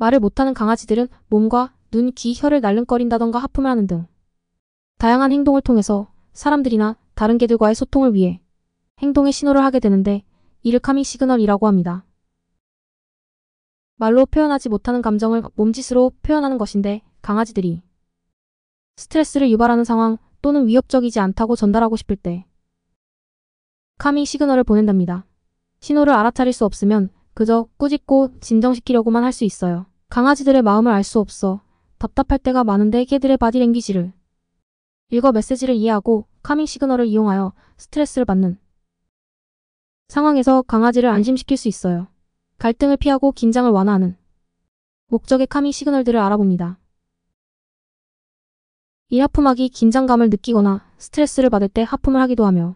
말을 못하는 강아지들은 몸과 눈, 귀, 혀를 날름거린다던가 하품을 하는 등 다양한 행동을 통해서 사람들이나 다른 개들과의 소통을 위해 행동의 신호를 하게 되는데 이를 카밍 시그널이라고 합니다. 말로 표현하지 못하는 감정을 몸짓으로 표현하는 것인데 강아지들이 스트레스를 유발하는 상황 또는 위협적이지 않다고 전달하고 싶을 때 카밍 시그널을 보낸답니다. 신호를 알아차릴 수 없으면 그저 꾸짖고 진정시키려고만 할 수 있어요. 강아지들의 마음을 알 수 없어 답답할 때가 많은데 걔들의 바디랭귀지를 읽어 메시지를 이해하고 카밍 시그널을 이용하여 스트레스를 받는 상황에서 강아지를 안심시킬 수 있어요. 갈등을 피하고 긴장을 완화하는 목적의 카밍 시그널들을 알아봅니다. 이 하품하기 긴장감을 느끼거나 스트레스를 받을 때 하품을 하기도 하며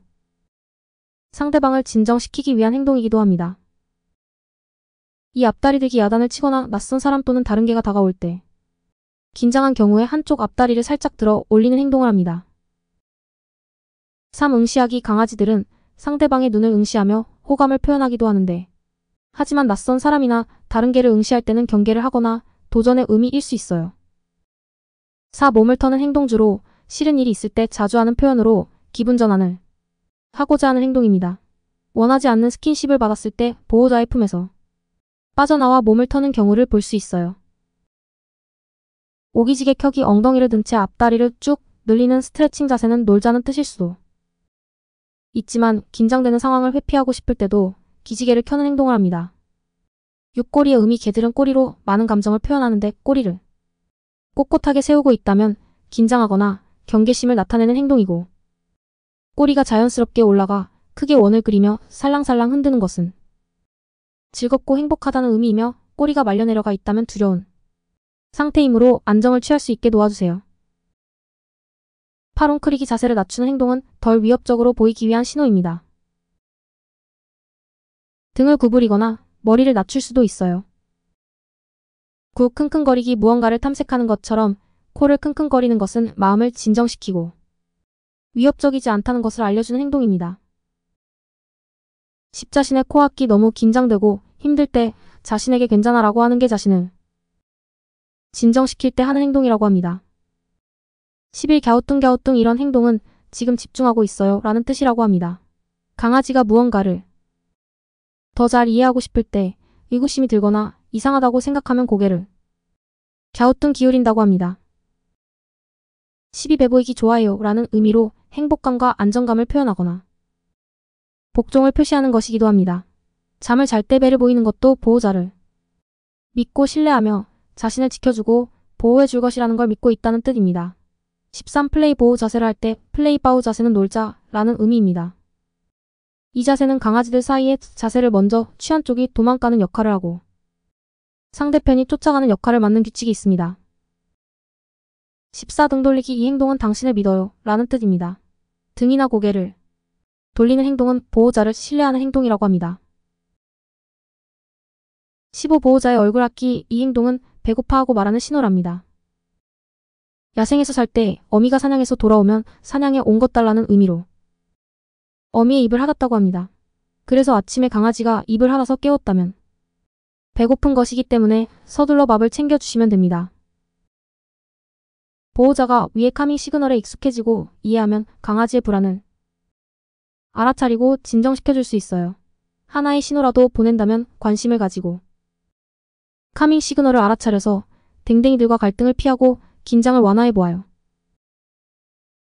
상대방을 진정시키기 위한 행동이기도 합니다. 이 앞다리 들기 야단을 치거나 낯선 사람 또는 다른 개가 다가올 때 긴장한 경우에 한쪽 앞다리를 살짝 들어 올리는 행동을 합니다. 3. 응시하기 강아지들은 상대방의 눈을 응시하며 호감을 표현하기도 하는데 하지만 낯선 사람이나 다른 개를 응시할 때는 경계를 하거나 도전의 의미일 수 있어요. 4. 몸을 터는 행동주로 싫은 일이 있을 때 자주 하는 표현으로 기분 전환을 하고자 하는 행동입니다. 원하지 않는 스킨십을 받았을 때 보호자의 품에서 빠져나와 몸을 터는 경우를 볼 수 있어요. 오기지게 켜기 엉덩이를 든 채 앞다리를 쭉 늘리는 스트레칭 자세는 놀자는 뜻일수도 있지만 긴장되는 상황을 회피하고 싶을 때도 기지개를 켜는 행동을 합니다. 육꼬리의 음이 개들은 꼬리로 많은 감정을 표현하는데 꼬리를 꼿꼿하게 세우고 있다면 긴장하거나 경계심을 나타내는 행동이고 꼬리가 자연스럽게 올라가 크게 원을 그리며 살랑살랑 흔드는 것은 즐겁고 행복하다는 의미이며 꼬리가 말려 내려가 있다면 두려운 상태이므로 안정을 취할 수 있게 놓아주세요. 팔 웅크리기 자세를 낮추는 행동은 덜 위협적으로 보이기 위한 신호입니다. 등을 구부리거나 머리를 낮출 수도 있어요. 구 킁킁거리기 무언가를 탐색하는 것처럼 코를 킁킁거리는 것은 마음을 진정시키고 위협적이지 않다는 것을 알려주는 행동입니다. 십자신의 코앞기 너무 긴장되고 힘들 때 자신에게 괜찮아라고 하는 게 자신을 진정시킬 때 하는 행동이라고 합니다. 1 1 갸우뚱갸우뚱 이런 행동은 지금 집중하고 있어요 라는 뜻이라고 합니다. 강아지가 무언가를 더 잘 이해하고 싶을 때 의구심이 들거나 이상하다고 생각하면 고개를 갸우뚱 기울인다고 합니다. 12배보이기 좋아요 라는 의미로 행복감과 안정감을 표현하거나 복종을 표시하는 것이기도 합니다. 잠을 잘 때 배를 보이는 것도 보호자를 믿고 신뢰하며 자신을 지켜주고 보호해 줄 것이라는 걸 믿고 있다는 뜻입니다. 13 플레이 보호 자세를 할 때 플레이 바우 자세는 놀자라는 의미입니다. 이 자세는 강아지들 사이에 자세를 먼저 취한 쪽이 도망가는 역할을 하고 상대편이 쫓아가는 역할을 맡는 규칙이 있습니다. 14 등 돌리기 이 행동은 당신을 믿어요 라는 뜻입니다. 등이나 고개를 돌리는 행동은 보호자를 신뢰하는 행동이라고 합니다. 15. 보호자의 얼굴 악기 이 행동은 배고파하고 말하는 신호랍니다. 야생에서 살 때 어미가 사냥에서 돌아오면 사냥에 온 것 달라는 의미로 어미의 입을 하았다고 합니다. 그래서 아침에 강아지가 입을 하아서 깨웠다면 배고픈 것이기 때문에 서둘러 밥을 챙겨주시면 됩니다. 보호자가 위의 카밍 시그널에 익숙해지고 이해하면 강아지의 불안은 알아차리고 진정시켜줄 수 있어요. 하나의 신호라도 보낸다면 관심을 가지고 카밍 시그널을 알아차려서 댕댕이들과 갈등을 피하고 긴장을 완화해보아요.